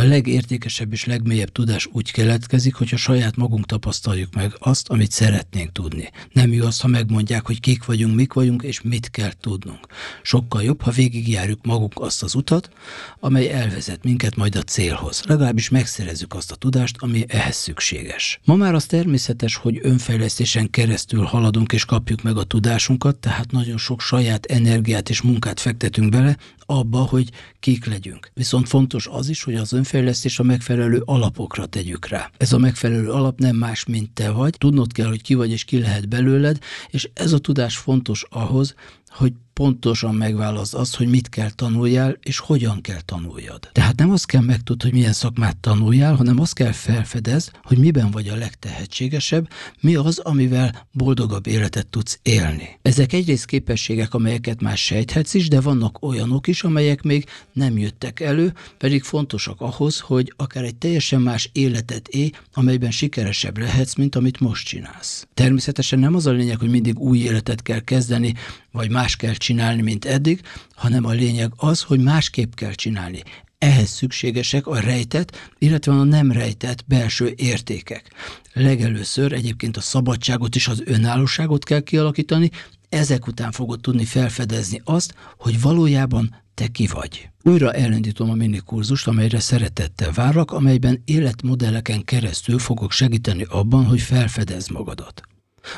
A legértékesebb és legmélyebb tudás úgy keletkezik, hogy a saját magunk tapasztaljuk meg azt, amit szeretnénk tudni. Nem jó az, ha megmondják, hogy kik vagyunk, mik vagyunk, és mit kell tudnunk. Sokkal jobb, ha végigjárjuk magunk azt az utat, amely elvezet minket majd a célhoz. Legalábbis megszerezzük azt a tudást, ami ehhez szükséges. Ma már az természetes, hogy önfejlesztésen keresztül haladunk és kapjuk meg a tudásunkat, tehát nagyon sok saját energiát és munkát fektetünk bele, abba, hogy kik legyünk. Viszont fontos az is, hogy az önfejlesztés a megfelelő alapokra tegyük rá. Ez a megfelelő alap nem más, mint te vagy. Tudnod kell, hogy ki vagy és ki lehet belőled, és ez a tudás fontos ahhoz, hogy pontosan megválasz az, hogy mit kell tanuljál, és hogyan kell tanuljad. Tehát nem azt kell megtudni, hogy milyen szakmát tanuljál, hanem azt kell felfedez, hogy miben vagy a legtehetségesebb, mi az, amivel boldogabb életet tudsz élni. Ezek egyrészt képességek, amelyeket már sejthetsz is, de vannak olyanok is, amelyek még nem jöttek elő, pedig fontosak ahhoz, hogy akár egy teljesen más életet élj, amelyben sikeresebb lehetsz, mint amit most csinálsz. Természetesen nem az a lényeg, hogy mindig új életet kell kezdeni, vagy más kell csinálni, mint eddig, hanem a lényeg az, hogy másképp kell csinálni. Ehhez szükségesek a rejtett, illetve a nem rejtett belső értékek. Legelőször egyébként a szabadságot és az önállóságot kell kialakítani, ezek után fogod tudni felfedezni azt, hogy valójában te ki vagy. Újra elindítom a minikurzust, amelyre szeretettel várlak, amelyben életmodelleken keresztül fogok segíteni abban, hogy felfedezz magadat.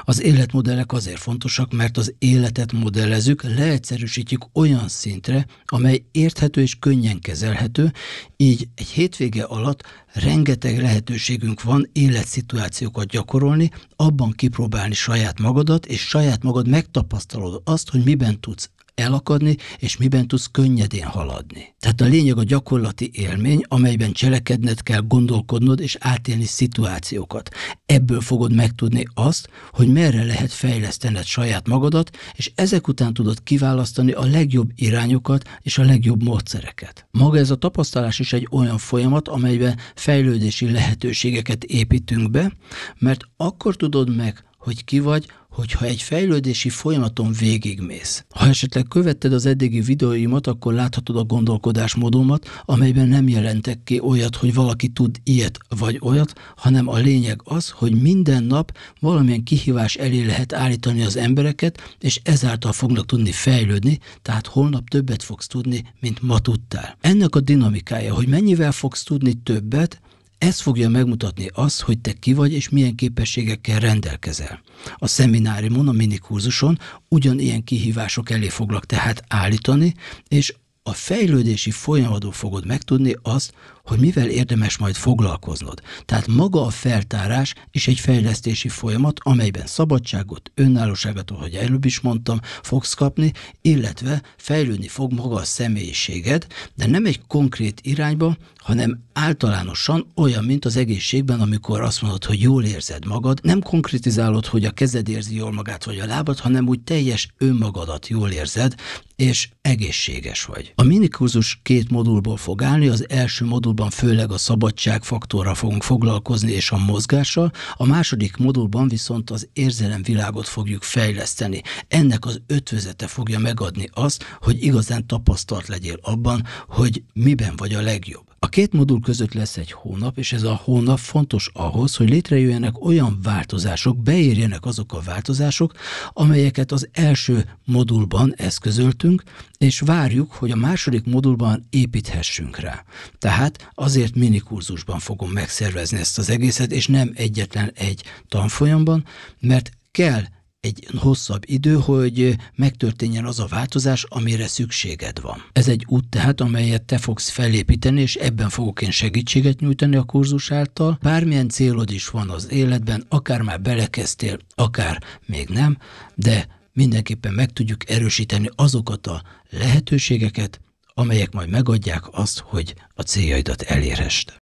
Az életmodellek azért fontosak, mert az életet modellezzük, leegyszerűsítjük olyan szintre, amely érthető és könnyen kezelhető, így egy hétvége alatt rengeteg lehetőségünk van életszituációkat gyakorolni, abban kipróbálni saját magadat, és saját magad megtapasztalod azt, hogy miben tudsz elakadni, és miben tudsz könnyedén haladni. Tehát a lényeg a gyakorlati élmény, amelyben cselekedned kell, gondolkodnod és átélni szituációkat. Ebből fogod megtudni azt, hogy merre lehet fejlesztened saját magadat, és ezek után tudod kiválasztani a legjobb irányokat és a legjobb módszereket. Maga ez a tapasztalás is egy olyan folyamat, amelyben fejlődési lehetőségeket építünk be, mert akkor tudod meg, hogy ki vagy, hogyha egy fejlődési folyamaton végigmész. Ha esetleg követted az eddigi videóimat, akkor láthatod a gondolkodásmódomat, amelyben nem jelentek ki olyat, hogy valaki tud ilyet vagy olyat, hanem a lényeg az, hogy minden nap valamilyen kihívás elé lehet állítani az embereket, és ezáltal fognak tudni fejlődni, tehát holnap többet fogsz tudni, mint ma tudtál. Ennek a dinamikája, hogy mennyivel fogsz tudni többet, ez fogja megmutatni azt, hogy te ki vagy és milyen képességekkel rendelkezel. A szemináriumon, a minikurzuson ugyanilyen kihívások elé foglak tehát állítani, és a fejlődési folyamatban fogod megtudni azt, hogy mivel érdemes majd foglalkoznod. Tehát maga a feltárás is egy fejlesztési folyamat, amelyben szabadságot, önállóságot, ahogy előbb is mondtam, fogsz kapni, illetve fejlődni fog maga a személyiséged, de nem egy konkrét irányba, hanem általánosan olyan, mint az egészségben, amikor azt mondod, hogy jól érzed magad, nem konkrétizálod, hogy a kezed érzi jól magát, vagy a lábad, hanem úgy teljes önmagadat jól érzed, és egészséges vagy. A minikurzus két modulból fog állni, az első modulban főleg a szabadságfaktorra fogunk foglalkozni és a mozgással, a második modulban viszont az érzelemvilágot fogjuk fejleszteni. Ennek az ötvözete fogja megadni azt, hogy igazán tapasztalt legyél abban, hogy miben vagy a legjobb. A két modul között lesz egy hónap, és ez a hónap fontos ahhoz, hogy létrejöjjenek olyan változások, beérjenek azok a változások, amelyeket az első modulban eszközöltünk, és várjuk, hogy a második modulban építhessünk rá. Tehát azért minikurzusban fogom megszervezni ezt az egészet, és nem egyetlen egy tanfolyamban, mert kell egy hosszabb idő, hogy megtörténjen az a változás, amire szükséged van. Ez egy út tehát, amelyet te fogsz felépíteni, és ebben fogok én segítséget nyújtani a kurzus által. Bármilyen célod is van az életben, akár már belekezdtél, akár még nem, de mindenképpen meg tudjuk erősíteni azokat a lehetőségeket, amelyek majd megadják azt, hogy a céljaidat elérhessd.